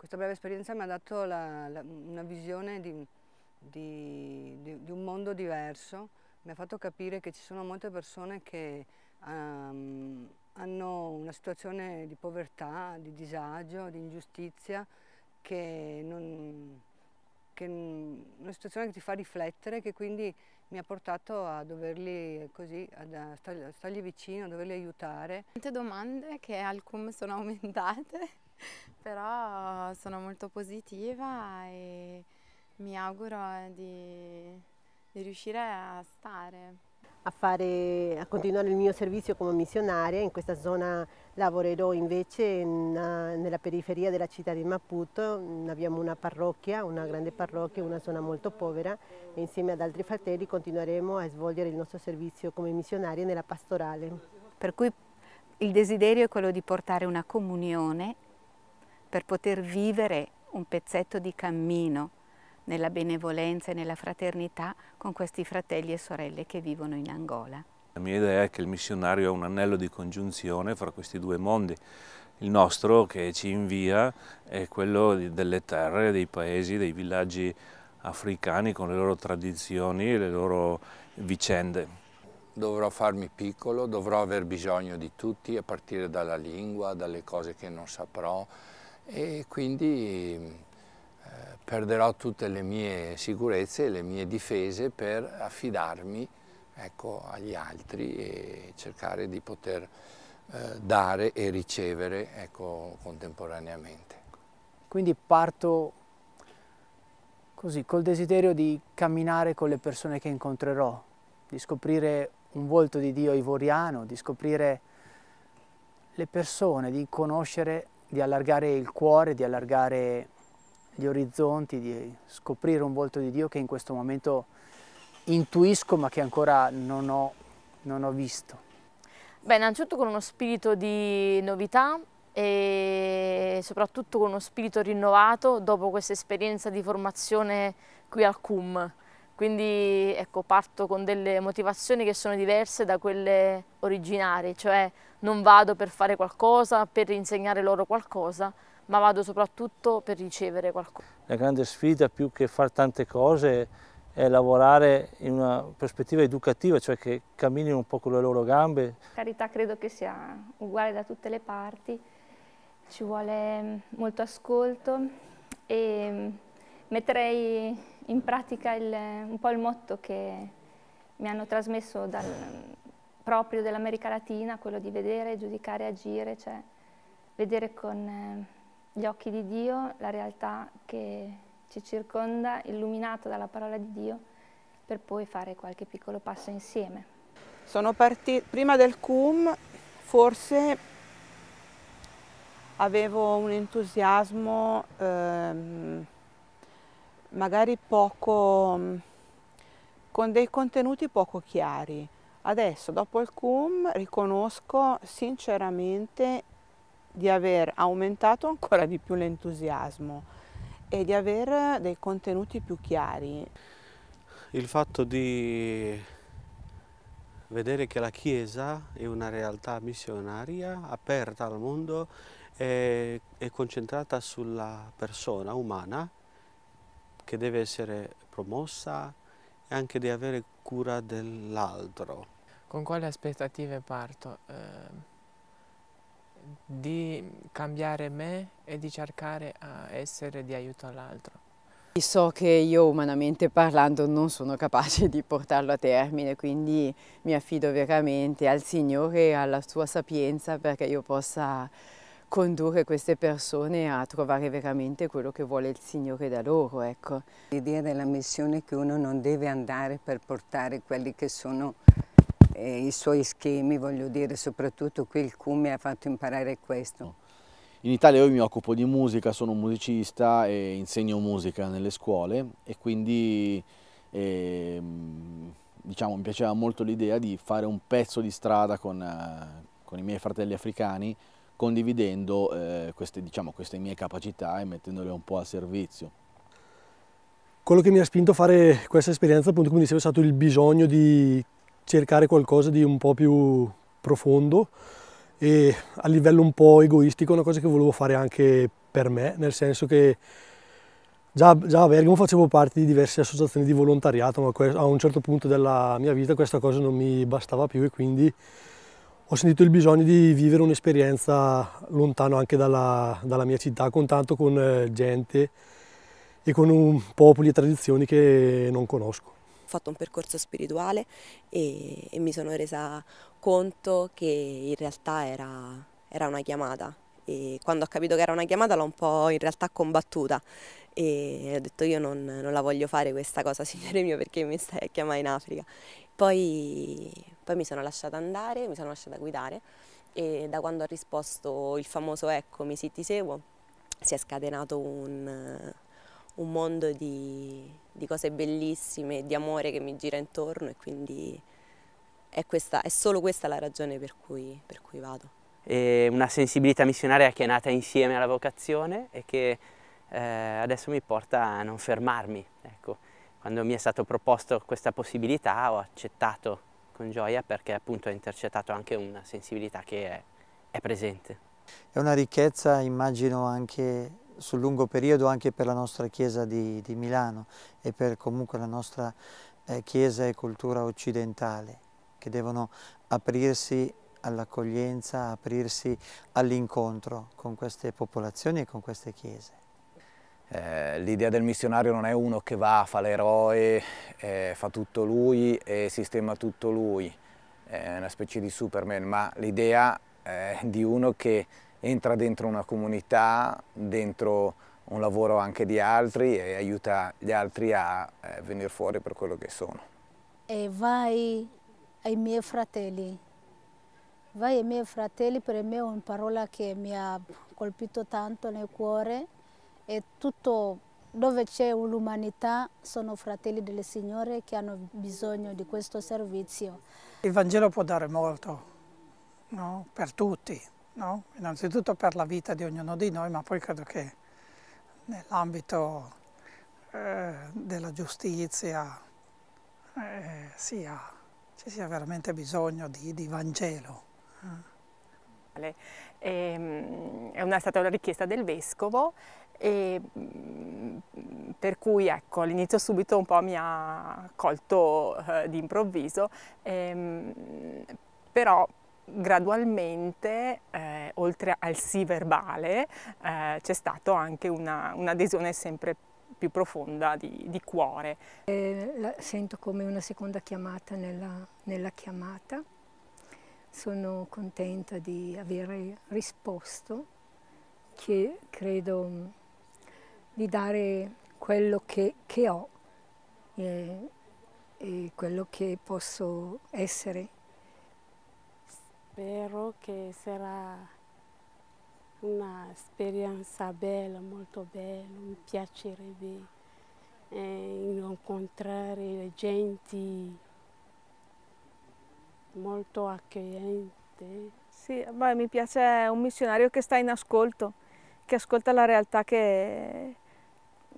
Questa breve esperienza mi ha dato la, la, una visione di, di, di, di, un mondo diverso, mi ha fatto capire che ci sono molte persone che um, hanno una situazione di povertà, di disagio, di ingiustizia, che, non, che una situazione che ti fa riflettere, che quindi mi ha portato a doverli così, a, stargli vicino, a doverli aiutare. Tante domande che al CUM sono aumentate però sono molto positiva e mi auguro di, di riuscire a stare. A, fare, a, continuare il mio servizio come missionaria. In questa zona lavorerò invece in, nella periferia della città di Maputo. Abbiamo una parrocchia, una grande parrocchia, una zona molto povera e insieme ad altri fratelli continueremo a svolgere il nostro servizio come missionaria nella pastorale. Per cui il desiderio è quello di portare una comunione per poter vivere un pezzetto di cammino nella benevolenza e nella fraternità con questi fratelli e sorelle che vivono in Angola. La mia idea è che il missionario è un anello di congiunzione fra questi due mondi. Il nostro che ci invia è quello delle terre, dei paesi, dei villaggi africani con le loro tradizioni e le loro vicende. Dovrò farmi piccolo, dovrò aver bisogno di tutti a partire dalla lingua, dalle cose che non saprò, e quindi eh, perderò tutte le mie sicurezze e le mie difese per affidarmi ecco, agli altri e cercare di poter eh, dare e ricevere ecco, contemporaneamente. Quindi parto così, col desiderio di camminare con le persone che incontrerò, di scoprire un volto di Dio ivoriano, di scoprire le persone, di conoscere di allargare il cuore, di allargare gli orizzonti, di scoprire un volto di Dio che in questo momento intuisco ma che ancora non ho, non ho visto. Beh, innanzitutto con uno spirito di novità e soprattutto con uno spirito rinnovato dopo questa esperienza di formazione qui al CUM. Quindi ecco, parto con delle motivazioni che sono diverse da quelle originarie, cioè non vado per fare qualcosa, per insegnare loro qualcosa, ma vado soprattutto per ricevere qualcosa. La grande sfida più che fare tante cose è lavorare in una prospettiva educativa, cioè che camminino un po' con le loro gambe. Carità credo che sia uguale da tutte le parti, ci vuole mm, molto ascolto e mm, metterei in pratica il, un po' il motto che mi hanno trasmesso dal, proprio dell'America Latina, quello di vedere, giudicare, agire, cioè vedere con eh, gli occhi di Dio la realtà che ci circonda, illuminata dalla parola di Dio, per poi fare qualche piccolo passo insieme. Sono partita prima del CUM, forse avevo un entusiasmo ehm, magari poco, mm, con dei contenuti poco chiari. Adesso, dopo il CUM, riconosco sinceramente di aver aumentato ancora di più l'entusiasmo e di avere dei contenuti più chiari. Il fatto di vedere che la Chiesa è una realtà missionaria aperta al mondo e concentrata sulla persona umana che deve essere promossa e anche di avere cura dell'altro. Con quali aspettative parto? Eh, di cambiare me e di cercare a essere di aiuto all'altro. So che io umanamente parlando non sono capace di portarlo a termine, quindi mi affido veramente al Signore e alla sua sapienza perché io possa condurre queste persone a trovare veramente quello che vuole il Signore da loro. Ecco. L'idea della missione è che uno non deve andare per portare quelli che sono eh, i suoi schemi, voglio dire, soprattutto qui il CUM ha fatto imparare questo. In Italia io mi occupo di musica, sono un musicista e insegno musica nelle scuole e quindi eh, diciamo, mi piaceva molto l'idea di fare un pezzo di strada con, eh, con i miei fratelli africani condividendo eh, queste, diciamo, queste mie capacità e mettendole un po' a servizio. Quello che mi ha spinto a fare questa esperienza, appunto, come dicevo, è stato il bisogno di cercare qualcosa di un po' più profondo e a livello un po' egoistico, una cosa che volevo fare anche per me, nel senso che Già, già, a Bergamo facevo parte di diverse associazioni di volontariato, ma a un certo punto della mia vita questa cosa non mi bastava più e quindi ho sentito il bisogno di vivere un'esperienza lontano anche dalla, dalla, mia città, contatto con eh, gente e con popoli e tradizioni che non conosco. Ho fatto un percorso spirituale e, e mi sono resa conto che in realtà era, era una chiamata, e quando ho capito che era una chiamata l'ho un po' in realtà combattuta e ho detto io non, non la voglio fare questa cosa signore mio perché mi stai a chiamare in Africa. Poi, poi mi sono lasciata andare, mi sono lasciata guidare e da quando ho risposto il famoso eccomi sì ti seguo si è scatenato un, un mondo di, di, cose bellissime, di amore che mi gira intorno e quindi è, questa, è solo questa la ragione per cui, per cui vado e una sensibilità missionaria che è nata insieme alla vocazione e che eh, adesso mi porta a non fermarmi. Ecco, quando mi è stato proposto questa possibilità ho accettato con gioia perché appunto ha intercettato anche una sensibilità che è, è presente. È una ricchezza immagino anche sul lungo periodo anche per la nostra chiesa di, di Milano e per comunque la nostra eh, chiesa e cultura occidentale che devono aprirsi all'accoglienza, aprirsi all'incontro con queste popolazioni e con queste chiese. Eh, L'idea del missionario non è uno che va, fa l'eroe, eh, fa tutto lui e sistema tutto lui, è una specie di Superman, ma l'idea è eh, di uno che entra dentro una comunità, dentro un lavoro anche di altri e aiuta gli altri a eh, venire fuori per quello che sono. E vai ai miei fratelli, Vai e miei fratelli per me è una parola che mi ha colpito tanto nel cuore e tutto dove c'è l'umanità sono fratelli del Signore che hanno bisogno di questo servizio. Il Vangelo può dare molto no? per tutti, no? innanzitutto per la vita di ognuno di noi, ma poi credo che nell'ambito eh, della giustizia eh, sia, ci sia veramente bisogno di, di Vangelo. Ehm, è una, stata la richiesta del vescovo e mm, per cui ecco, all'inizio subito un po' mi ha colto eh, di improvviso, ehm, però gradualmente, eh, oltre al sì verbale, eh, c'è stata anche un'adesione sempre più profonda di, di cuore. Eh, sento come una seconda chiamata nella, nella chiamata. Sono contenta di avere risposto, che credo mm, di dare quello che, che ho e, e quello che posso essere. Spero che sarà un'esperienza bella, molto bella, mi piacerebbe eh, incontrare le genti molto accogliente. Sì, beh, mi piace un missionario che sta in ascolto, che ascolta la realtà che,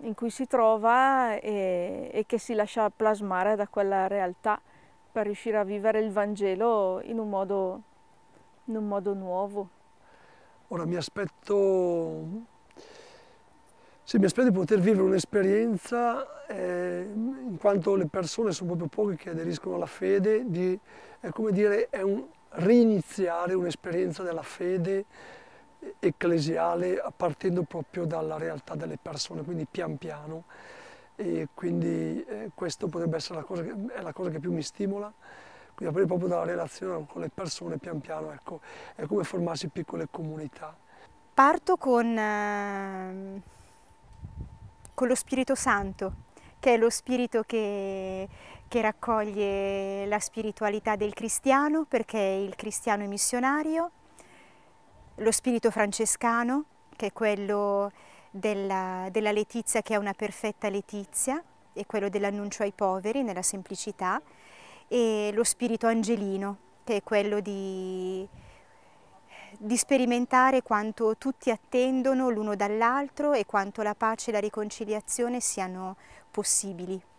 in cui si trova e, e che si lascia plasmare da quella realtà per riuscire a vivere il Vangelo in un modo, in un modo nuovo. Ora mi aspetto sì, mi aspetto di poter vivere un'esperienza, eh, in quanto le persone sono proprio poche che aderiscono alla fede, di, è come dire, è un riniziare un'esperienza della fede ecclesiale partendo proprio dalla realtà delle persone, quindi pian piano. E quindi eh, questa potrebbe essere la cosa, che, la cosa, che, più mi stimola, quindi aprire proprio dalla relazione con le persone pian piano, ecco, è come formarsi piccole comunità. Parto con... Eh con lo Spirito Santo, che è lo spirito che, che raccoglie la spiritualità del cristiano, perché il cristiano è missionario, lo spirito francescano, che è quello della, della letizia che è una perfetta letizia, e quello dell'annuncio ai poveri nella semplicità, e lo spirito angelino, che è quello di, di sperimentare quanto tutti attendono l'uno dall'altro e quanto la pace e la riconciliazione siano possibili.